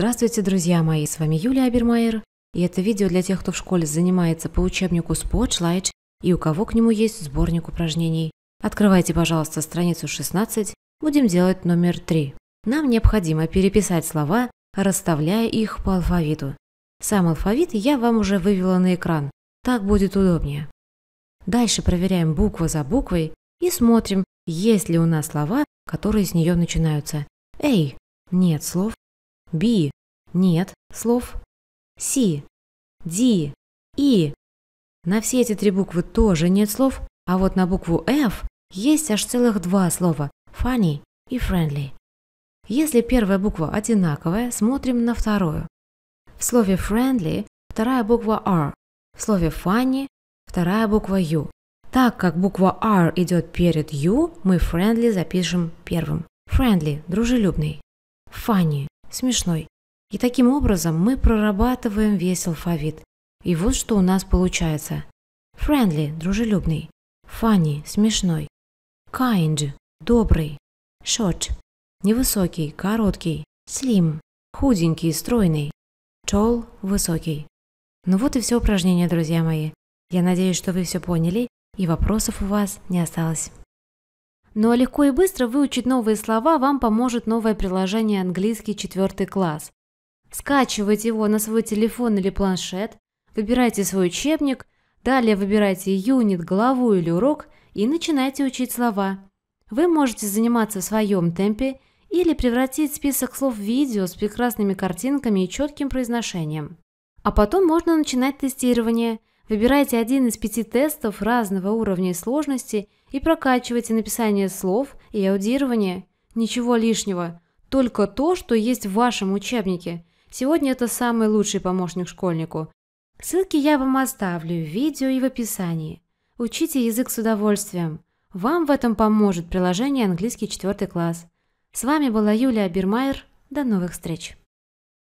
Здравствуйте, друзья мои, с вами Юлия Абермайер, и это видео для тех, кто в школе занимается по учебнику Spotlight и у кого к нему есть сборник упражнений. Открывайте, пожалуйста, страницу 16, будем делать номер 3. Нам необходимо переписать слова, расставляя их по алфавиту. Сам алфавит я вам уже вывела на экран, так будет удобнее. Дальше проверяем букву за буквой и смотрим, есть ли у нас слова, которые с нее начинаются. Эй, нет слов. Би, нет слов «си», «ди», «и». На все эти три буквы тоже нет слов, а вот на букву f есть аж целых два слова «funny» и «friendly». Если первая буква одинаковая, смотрим на вторую. В слове «friendly» вторая буква «r», в слове «funny» вторая буква «u». Так как буква R идет перед U, мы friendly запишем первым. Friendly – дружелюбный. Funny – смешной. И таким образом мы прорабатываем весь алфавит. И вот что у нас получается. Friendly – дружелюбный. Funny – смешной. Kind – добрый. Short – невысокий, короткий. Slim – худенький, стройный. Tall – высокий. Ну вот и все упражнение, друзья мои. Я надеюсь, что вы все поняли и вопросов у вас не осталось. Ну а легко и быстро выучить новые слова вам поможет новое приложение «Английский четвертый класс». Скачивайте его на свой телефон или планшет, выбирайте свой учебник, далее выбирайте юнит, главу или урок и начинайте учить слова. Вы можете заниматься в своем темпе или превратить список слов в видео с прекрасными картинками и четким произношением. А потом можно начинать тестирование. Выбирайте один из пяти тестов разного уровня и сложности и прокачивайте написание слов и аудирование. Ничего лишнего, только то, что есть в вашем учебнике, Сегодня это самый лучший помощник школьнику. Ссылки я вам оставлю в видео и в описании. Учите язык с удовольствием. Вам в этом поможет приложение «Английский четвертый класс». С вами была Юлия Бирмайер. До новых встреч!